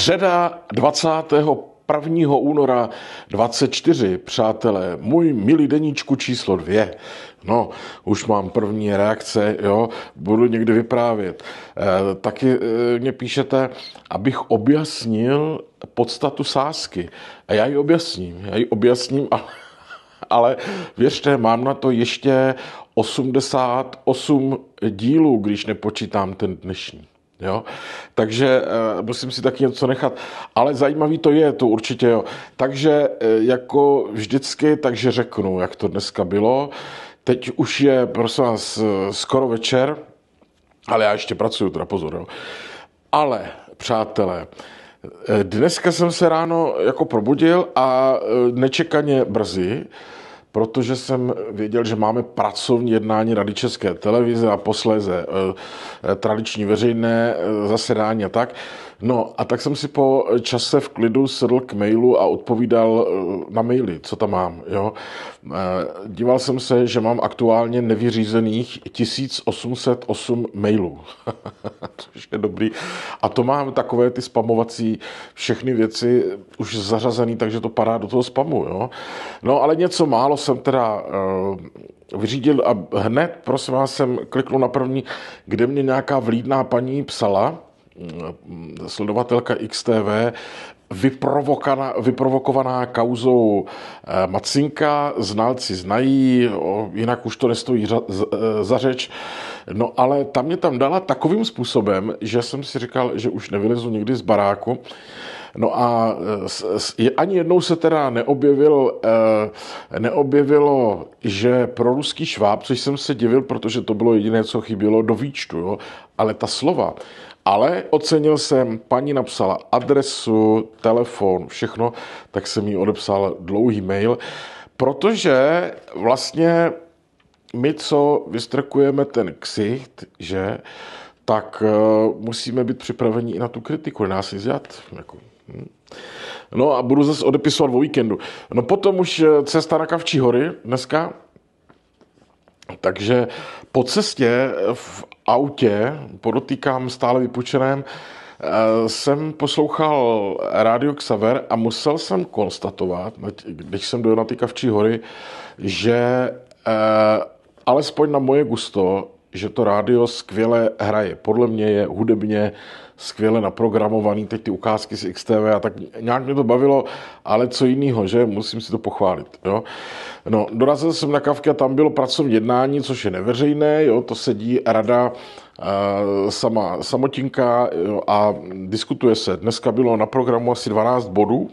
Středa 21. února 24, přátelé, můj milý deníčku číslo dvě, No, už mám první reakce, jo, budu někdy vyprávět. E, taky e, mě píšete, abych objasnil podstatu sásky. A já ji objasním, já ji objasním, ale, ale věřte, mám na to ještě 88 dílů, když nepočítám ten dnešní. Jo? Takže e, musím si taky něco nechat. Ale zajímavý to je, to určitě. Jo. Takže e, jako vždycky, takže řeknu, jak to dneska bylo. Teď už je, prosím vás, eh, skoro večer, ale já ještě pracuju, teda pozor. Jo. Ale, přátelé, dneska jsem se ráno jako probudil a nečekaně brzy, protože jsem věděl, že máme pracovní jednání Rady České televize a posléze eh, tradiční veřejné eh, zasedání a tak, No a tak jsem si po čase v klidu sedl k mailu a odpovídal eh, na maily, co tam mám. Jo? Eh, díval jsem se, že mám aktuálně nevyřízených 1808 mailů, což je dobrý. A to mám takové ty spamovací všechny věci už zařazený, takže to padá do toho spamu. Jo? No ale něco málo jsem teda eh, vyřídil a hned, prosím vás, jsem kliknul na první, kde mě nějaká vlídná paní psala, sledovatelka XTV vyprovokovaná kauzou eh, Macinka, znalci znají, jinak už to nestojí eh, za, řeč, no ale tam mě tam dala takovým způsobem, že jsem si říkal, že už nevylezu nikdy z baráku, No a eh, ani jednou se teda neobjevil, neobjevilo, že pro ruský šváb, což jsem se divil, protože to bylo jediné, co chybělo do výčtu, jo? ale ta slova, ale ocenil jsem, paní napsala adresu, telefon, všechno, tak jsem jí odepsal dlouhý mail, protože vlastně my, co vystrkujeme ten ksicht, že, tak uh, musíme být připraveni i na tu kritiku, nás si zjat. Jako, hm. No a budu zase odepisovat o víkendu. No potom už eh, cesta na Kavčí hory dneska, takže po cestě v autě, podotýkám stále vypučeném, eh, jsem poslouchal rádio Xaver a musel jsem konstatovat, když jsem dojel na ty Kavčí hory, že eh, alespoň na moje gusto, že to rádio skvěle hraje. Podle mě je hudebně skvěle naprogramovaný, teď ty ukázky z XTV a tak nějak mě to bavilo, ale co jiného, že? Musím si to pochválit, jo. No, dorazil jsem na kavky a tam bylo pracovní jednání, což je neveřejné, jo, to sedí rada eh, sama samotinka jo, a diskutuje se. Dneska bylo na programu asi 12 bodů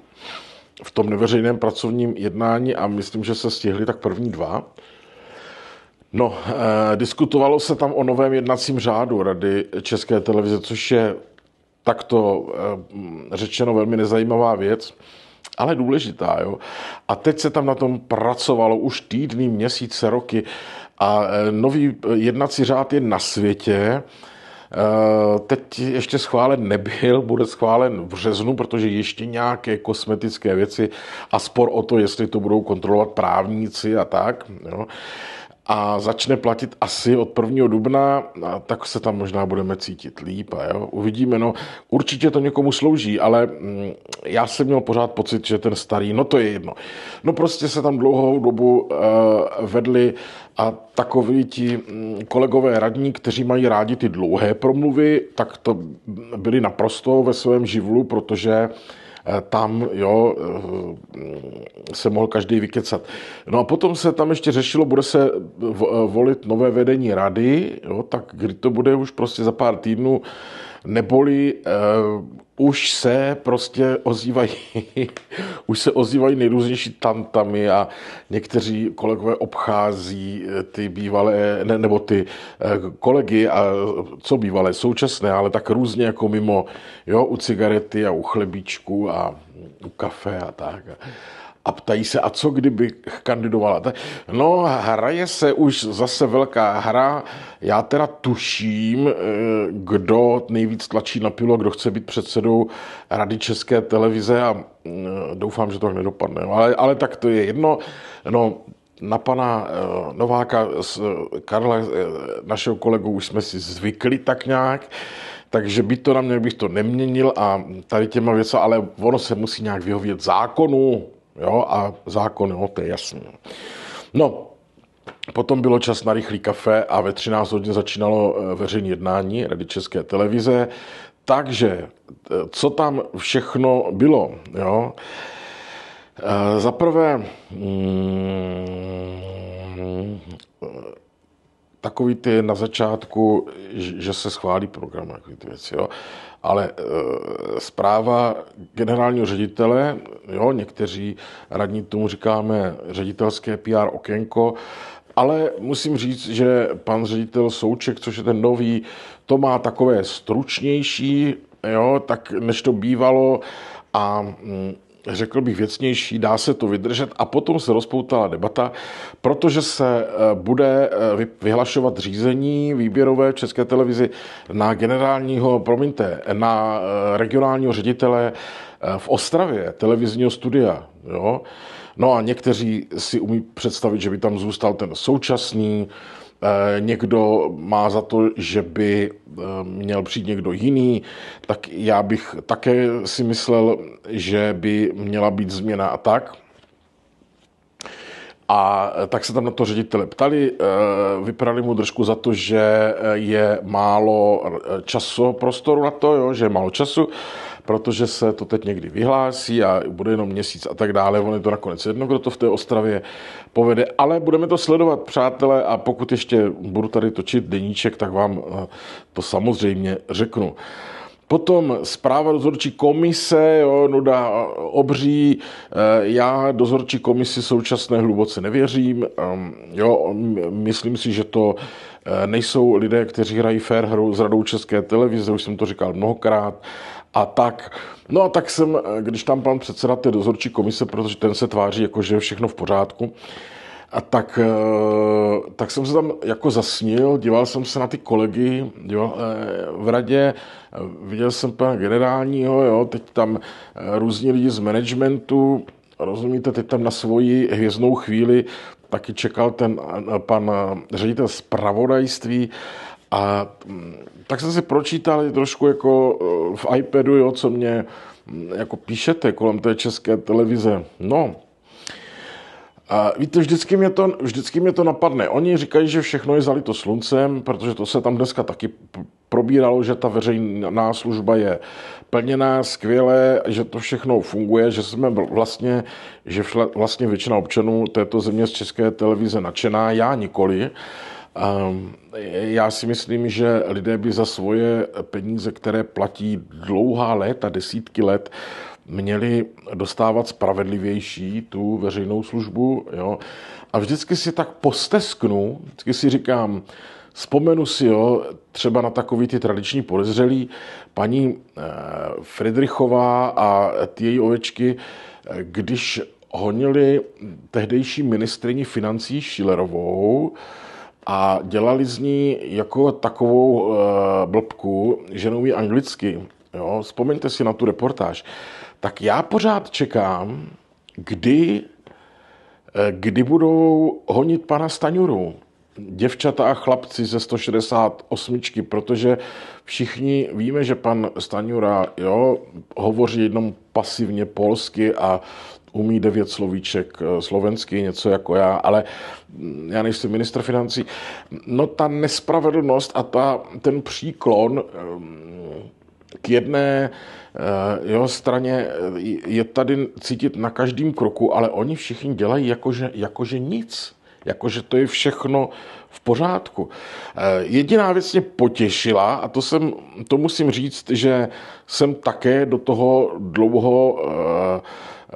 v tom neveřejném pracovním jednání a myslím, že se stihli tak první dva. No, eh, diskutovalo se tam o novém jednacím řádu Rady České televize, což je takto eh, řečeno velmi nezajímavá věc, ale důležitá. Jo? A teď se tam na tom pracovalo už týdny, měsíce, roky a eh, nový eh, jednací řád je na světě. Teď ještě schválen nebyl, bude schválen v březnu, protože ještě nějaké kosmetické věci a spor o to, jestli to budou kontrolovat právníci a tak. Jo a začne platit asi od 1. dubna, a tak se tam možná budeme cítit líp a jo, uvidíme, no určitě to někomu slouží, ale mm, já jsem měl pořád pocit, že ten starý, no to je jedno. No prostě se tam dlouhou dobu uh, vedli a takoví ti mm, kolegové radní, kteří mají rádi ty dlouhé promluvy, tak to byli naprosto ve svém živlu, protože uh, Eh, tam jo, eh, se mohl každý vykecat. No a potom se tam ještě řešilo, bude se eh, volit nové vedení rady, jo, tak kdy to bude už prostě za pár týdnů, neboli uh, už se prostě ozývají, už se ozývají nejrůznější tantami a někteří kolegové obchází eh, ty bývalé, ne, nebo ty uh, kolegy a co bývalé, současné, ale tak různě jako mimo, jo, u cigarety a u chlebíčku a u kafe a tak ptají se, a co kdyby kandidovala? No, hraje se už zase velká hra. Já teda tuším, eh, kdo nejvíc tlačí na a kdo chce být předsedou Rady České televize a eh, doufám, že to nedopadne. No, ale, ale tak to je jedno. No, na pana eh, Nováka, Karla, našeho kolegu, už jsme si zvykli tak nějak, takže by to na mě bych to neměnil a tady těma věcmi, ale ono se musí nějak vyhovět zákonu, Jo, a zákon, jo, to je jasný. No, Potom bylo čas na rychlý kafe a ve 13 hodin začínalo eh, veřejné jednání Rady České televize. Takže, eh, co tam všechno bylo? Jo? Eh, za prvé, mm, takový ty na začátku, že se schválí program, takový ty věci. Jo? ale e, zpráva generálního ředitele, jo, někteří radní tomu říkáme ředitelské PR okénko, ale musím říct, že pan ředitel Souček, což je ten nový, to má takové stručnější, jo, tak než to bývalo a mm, řekl bych, věcnější, dá se to vydržet a potom se rozpoutala debata, protože se eh, bude eh, vyhlašovat řízení výběrové v České televizi na generálního, promiňte, na eh, regionálního ředitele v Ostravě televizního studia. Jo? No a někteří si umí představit, že by tam zůstal ten současný Eh, někdo má za to, že by eh, měl přijít někdo jiný, tak já bych také si myslel, že by měla být změna a tak. A tak se tam na to ředitele ptali, eh, vyprali mu držku za to, že je málo času, prostoru na to, jo, že je málo času protože se to teď někdy vyhlásí a bude jenom měsíc a tak dále. On je to nakonec jedno, kdo to v té Ostravě povede, ale budeme to sledovat, přátelé, a pokud ještě budu tady točit deníček, tak vám eh, to samozřejmě řeknu. Potom zpráva dozorčí komise, jo, nuda obří, eh, já dozorčí komisi současné hluboce nevěřím, ehm, jo, myslím si, že to eh, nejsou lidé, kteří hrají fair hru s radou České televize, už jsem to říkal mnohokrát, a tak. No a tak jsem, eh, když tam pan předseda té dozorčí komise, protože ten se tváří jako, že je všechno v pořádku, a tak, eh, tak jsem se tam jako zasnil, díval jsem se na ty kolegy díval, eh, v radě, viděl jsem pana generálního, jo, teď tam různí lidi z managementu, rozumíte, teď tam na svoji hvězdnou chvíli taky čekal ten pan ředitel zpravodajství, a mm, tak jsem si pročítal trošku jako eh, v iPadu, jo, co mě mm, jako píšete kolem té české televize. No, a víte, vždycky mě, to, vždycky mě to napadne. Oni říkají, že všechno je zalito sluncem, protože to se tam dneska taky probíralo, že ta veřejná služba je plněná, skvěle, že to všechno funguje, že jsme vlastně, že vlastně většina občanů této země z české televize nadšená, já nikoli. Ehm, já si myslím, že lidé by za svoje peníze, které platí dlouhá léta, desítky let, měli dostávat spravedlivější tu veřejnou službu. Jo? A vždycky si tak postesknu, vždycky si říkám, vzpomenu si jo, třeba na takový ty tradiční podezřelí, paní eh, Friedrichová a ty její ovečky, když honili tehdejší ministrině financí Šilerovou, a dělali z ní jako takovou eh, blbku, že neumí anglicky. Jo? Vzpomeňte si na tu reportáž. Tak já pořád čekám, kdy, eh, kdy budou honit pana Staňuru děvčata a chlapci ze 168, protože všichni víme, že pan Staňura jo, hovoří jenom pasivně polsky a umí devět slovíček eh, slovenský, něco jako já, ale mm, já nejsem ministr financí. No ta nespravedlnost a ta, ten příklon eh, k jedné eh, jeho straně je tady cítit na každém kroku, ale oni všichni dělají jakože, jakože nic. Jakože to je všechno v pořádku. Eh, jediná věc mě potěšila, a to, jsem, to musím říct, že jsem také do toho dlouho eh, eh,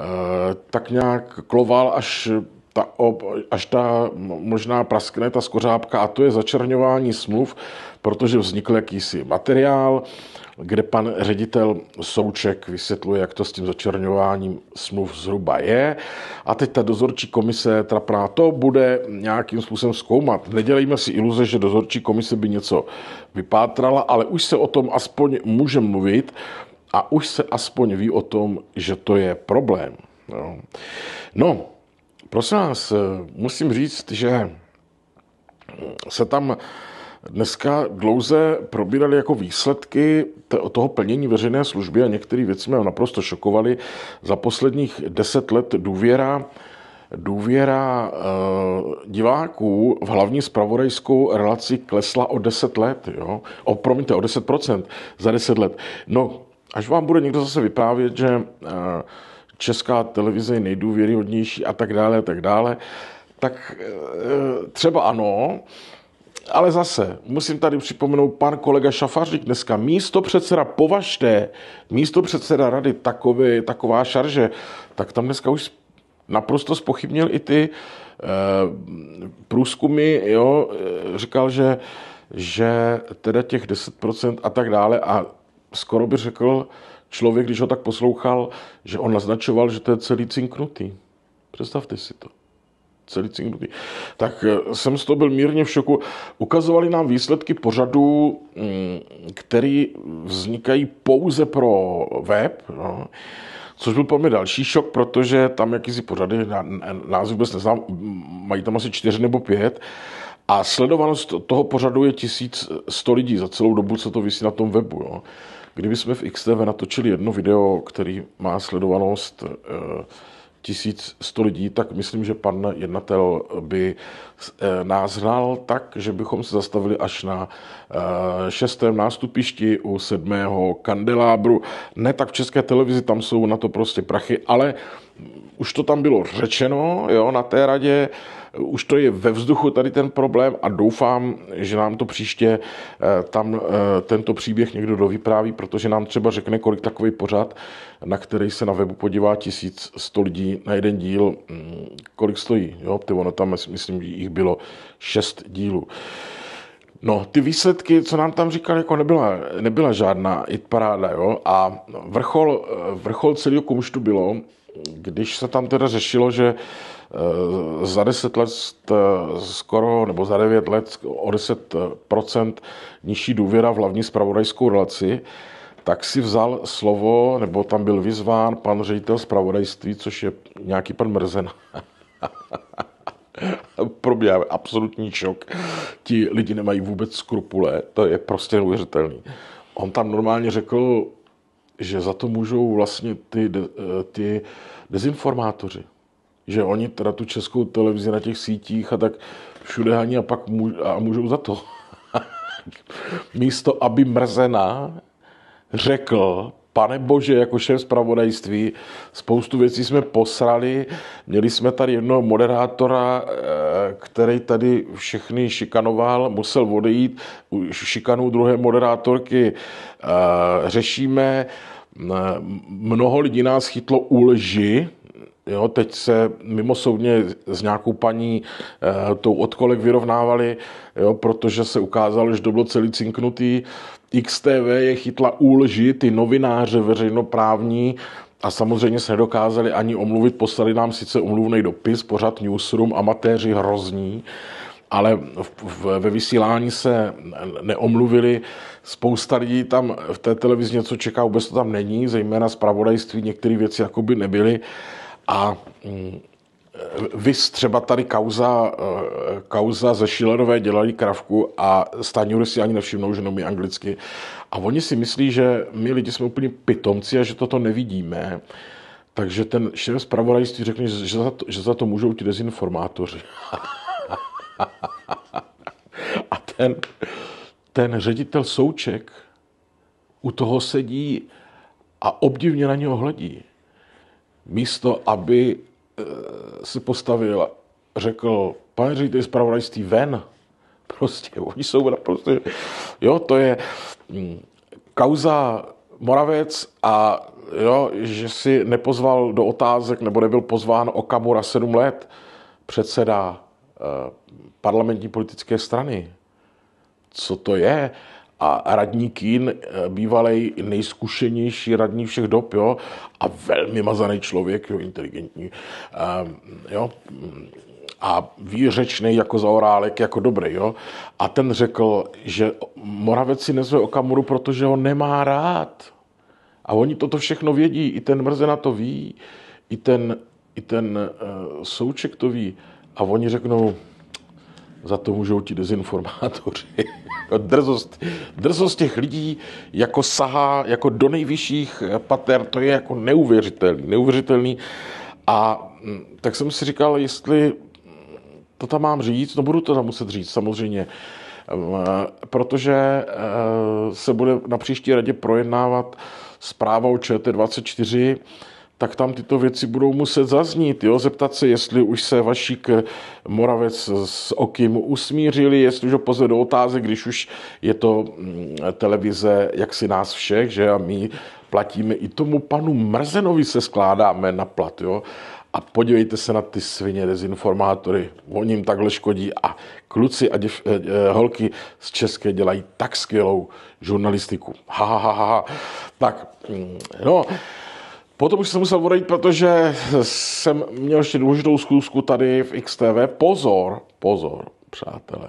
tak nějak kloval, až ta, až ta možná praskne ta skořápka a to je začerňování smluv, protože vznikl jakýsi materiál, kde pan ředitel Souček vysvětluje, jak to s tím začerňováním smluv zhruba je. A teď ta dozorčí komise trapná to bude nějakým způsobem zkoumat. Nedělejme si iluze, že dozorčí komise by něco vypátrala, ale už se o tom aspoň může mluvit a už se aspoň ví o tom, že to je problém. No, no prosím vás, musím říct, že se tam Dneska dlouze probírali jako výsledky toho plnění veřejné služby a některé věci mě naprosto šokovaly. Za posledních deset let důvěra důvěra eh, diváků v hlavní spravodajskou relaci klesla o 10 let, jo? O, promiňte, o 10% za 10 let. No, až vám bude někdo zase vyprávět, že eh, česká televize je nejdůvěryhodnější a tak dále, a tak dále, tak eh, třeba ano, ale zase, musím tady připomenout, pan kolega Šafařík dneska, místo předseda považte, místo předseda rady takové, taková šarže, tak tam dneska už naprosto spochybnil i ty e, průzkumy, jo, eh, říkal, že, že teda těch 10% a tak dále a skoro by řekl člověk, když ho tak poslouchal, že on naznačoval, že to je celý cinknutý. Představte si to celý cinknutý, tak eh, jsem z toho byl mírně v šoku. Ukazovali nám výsledky pořadů, mm, který vznikají pouze pro web, no. Což byl pro mě další šok, protože tam jakýsi pořady, název vůbec neznám, mají tam asi čtyři nebo pět. A sledovanost toho pořadu je 1100 lidí za celou dobu, co to vysí na tom webu. Jo. Kdyby jsme v XTV natočili jedno video, který má sledovanost eh, 1100 lidí, tak myslím, že pan jednatel by eh, nás hnal tak, že bychom se zastavili až na Eh, šestém nástupišti, u sedmého kandelábru. Ne tak v české televizi, tam jsou na to prostě prachy, ale už to tam bylo řečeno jo, na té radě, eh, už to je ve vzduchu tady ten problém a doufám, že nám to příště eh, tam tento příběh někdo dovypráví, protože nám třeba řekne, kolik takový pořad, na který se na webu podívá 1100 lidí na jeden díl, hmm, kolik stojí. Jo? Ty ono tam, myslím, že jich bylo šest dílů. No, ty výsledky, co nám tam říkal, jako nebyla, nebyla žádná paráda, jo, a vrchol, vrchol celého kumštu bylo, když se tam teda řešilo, že eh, za 10 let eh, skoro, nebo za 9 let o 10 eh, nižší důvěra v hlavní spravodajskou relaci, tak si vzal slovo, nebo tam byl vyzván pan ředitel spravodajství, což je nějaký pan Mrzen. Pro mě absolutní šok. Ti lidi nemají vůbec skrupule, to je prostě neuvěřitelný. On tam normálně řekl, že za to můžou vlastně ty, eh, ty dezinformátoři. Že oni teda tu českou televizi na těch sítích a tak všude haní a pak a můžou za to. Místo, aby mrzená řekl pane bože, jako šéf zpravodajství, spoustu věcí jsme posrali. Měli jsme tady jednoho moderátora, eh, který tady všechny šikanoval, musel odejít. Šikanu druhé moderátorky eh, řešíme. Mnoho lidí nás chytlo u lži, Jo, teď se mimo soudně s nějakou paní e, tou odkolek vyrovnávali, jo, protože se ukázalo, že to bylo celý cinknutý. XTV je chytla úlži, ty novináře veřejnoprávní, a samozřejmě se nedokázali ani omluvit, poslali nám sice omluvný dopis, pořád newsroom, amatéři hrozní, ale v, v, ve vysílání se neomluvili. Spousta lidí tam v té televizi něco čeká, vůbec to tam není, zejména zpravodajství, některé věci jakoby nebyly. A mm, vy třeba tady kauza, eh, kauza ze Schillerové dělali kravku a Staňury si ani nevšimnou, že nomí anglicky. A oni si myslí, že my lidi jsme úplně pitomci a že toto nevidíme. Takže ten šéf zpravodajství řekne, že za to, že za to můžou ti dezinformátoři. a ten, ten ředitel Souček u toho sedí a obdivně na něho hledí místo aby eh, se postavil, řekl, pane ředitel zpravodajství ven, prostě, oni jsou naprosto, jo, to je mm, kauza Moravec a jo, že si nepozval do otázek nebo nebyl pozván Okamura sedm let, předseda eh, parlamentní politické strany. Co to je? a radní Kín, eh, bývalý nejzkušenější radní všech dob, jo, a velmi mazaný člověk, jo, inteligentní, um, jo, a výřečný jako Zaorálek, jako dobrý, jo. A ten řekl, že Moravec si nezve Okamuru, protože ho nemá rád. A oni toto všechno vědí, i ten Mrzena to ví, i ten, i ten uh, Souček to ví. A oni řeknou, za to můžou ti dezinformátoři. drzost, drzost těch lidí jako sahá jako do nejvyšších pater, to je jako neuvěřitelný, neuvěřitelný. A mm, tak jsem si říkal, jestli to tam mám říct, no budu to tam muset říct samozřejmě, ehm, protože eh, se bude na příští radě projednávat zpráva o ČT24, tak tam tyto věci budou muset zaznít. Jo? Zeptat se, jestli už se Vašík Moravec s Okim usmířili, jestli už ho pozve do otázek, když už je to mm, televize jak si nás všech, že a my platíme i tomu panu Mrzenovi se skládáme na plat. Jo? A podívejte se na ty svině dezinformátory, oni jim takhle škodí a kluci a děv, e, holky z České dělají tak skvělou žurnalistiku. Ha, ha, ha, ha. Tak, mm, no, Potom už jsem musel odejít, protože jsem měl ještě důležitou zkusku tady v XTV. Pozor, pozor, přátelé.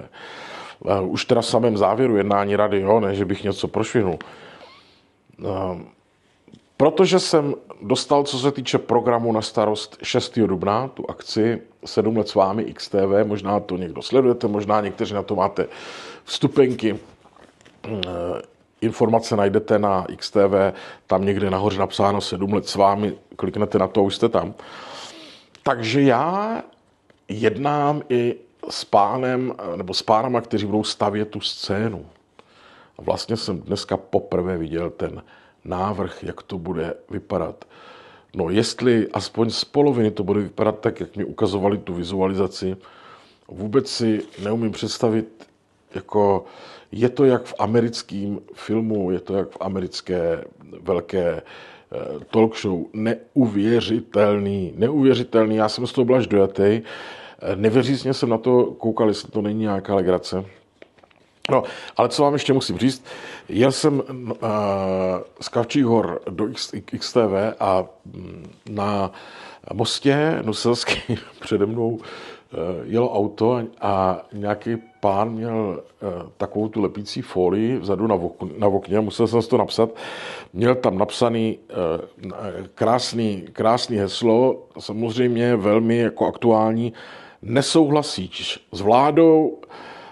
Eh, už teda v samém závěru jednání rady, jo, ne, že bych něco prošvihnul. Eh, protože jsem dostal, co se týče programu na starost 6. dubna, tu akci 7 let s vámi XTV, možná to někdo sledujete, možná někteří na to máte vstupenky, eh, Informace najdete na XTV, tam někde nahoře napsáno 7 let s vámi, kliknete na to, už jste tam. Takže já jednám i s pánem, nebo s pánama, kteří budou stavět tu scénu. A vlastně jsem dneska poprvé viděl ten návrh, jak to bude vypadat. No jestli aspoň z poloviny to bude vypadat tak, jak mi ukazovali tu vizualizaci, vůbec si neumím představit, jako je to jak v americkém filmu, je to jak v americké velké eh, talk show. Neuvěřitelný, neuvěřitelný. Já jsem z toho byl až dojatý. Eh, nevěřícně jsem na to koukal, jestli to není nějaká legrace. No, ale co vám ještě musím říct, jel jsem uh, z Kavčích hor do X, XTV a mm, na mostě Nuselský přede mnou Eh, jelo auto a nějaký pán měl eh, takovou tu lepící folii vzadu na, vok, na okně, musel jsem si to napsat, měl tam napsaný eh, krásný, krásný heslo, samozřejmě velmi jako aktuální, nesouhlasíš s vládou,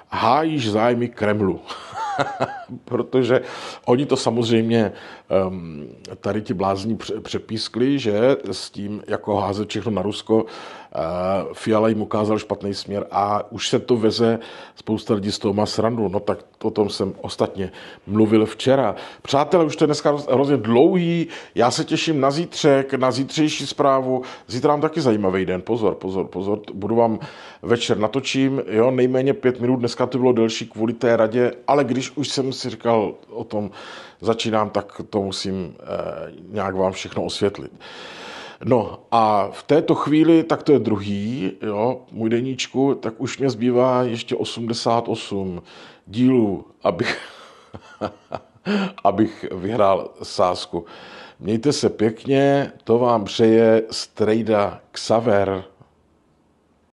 hájíš zájmy Kremlu. protože oni to samozřejmě tady ti blázní přepískli, že s tím, jako házet všechno na Rusko, eh, Fiala jim ukázal špatný směr a už se to veze, spousta lidí z toho má srandu. No tak o tom jsem ostatně mluvil včera. Přátelé, už to je dneska hrozně dlouhý, já se těším na zítřek, na zítřejší zprávu. Zítra mám taky zajímavý den, pozor, pozor, pozor, budu vám večer natočím, jo, nejméně pět minut, dneska to bylo delší kvůli té radě, ale když už jsem si říkal o tom, začínám, tak to musím eh, nějak vám všechno osvětlit. No a v této chvíli, tak to je druhý, jo, můj deníčku, tak už mě zbývá ještě 88 dílů, abych, abych vyhrál sásku. Mějte se pěkně, to vám přeje Strejda Xaver.